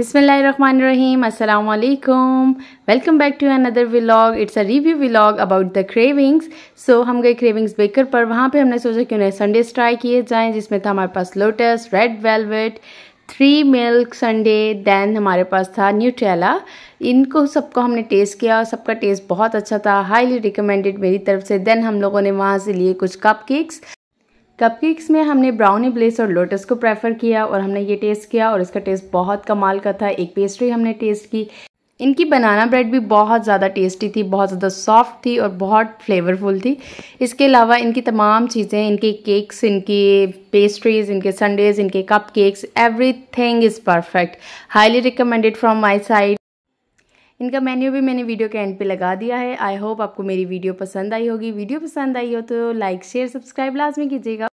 Bismillahirrahmanirrahim. Assalamu alaikum. Welcome back to another vlog. It's a review vlog about the हम गए cravings baker पर वहाँ पे हमने सोचा कि उन्हें संडे ट्राई किए जाएं जिसमें था हमारे पास lotus red velvet three milk sundae then हमारे पास था न्यूट्रेला इनको सबको हमने टेस्ट किया और सबका टेस्ट बहुत अच्छा था हाईली रिकमेंडेड मेरी तरफ से देन हम लोगों ने वहाँ से लिए कुछ कप केक्स कपकेक्स में हमने ब्राउनी ब्लेस और लोटस को प्रेफर किया और हमने ये टेस्ट किया और इसका टेस्ट बहुत कमाल का था एक पेस्ट्री हमने टेस्ट की इनकी बनाना ब्रेड भी बहुत ज़्यादा टेस्टी थी बहुत ज़्यादा सॉफ्ट थी और बहुत फ्लेवरफुल थी इसके अलावा इनकी तमाम चीज़ें इनके केक्स इनकी पेस्ट्रीज इनके संडेज इनके cupcakes everything is perfect highly recommended from my side इनका मेन्यू भी मैंने वीडियो के एंड पे लगा दिया है आई होप आपको मेरी वीडियो पसंद आई होगी वीडियो पसंद आई हो तो लाइक शेयर सब्सक्राइब लाजमी कीजिएगा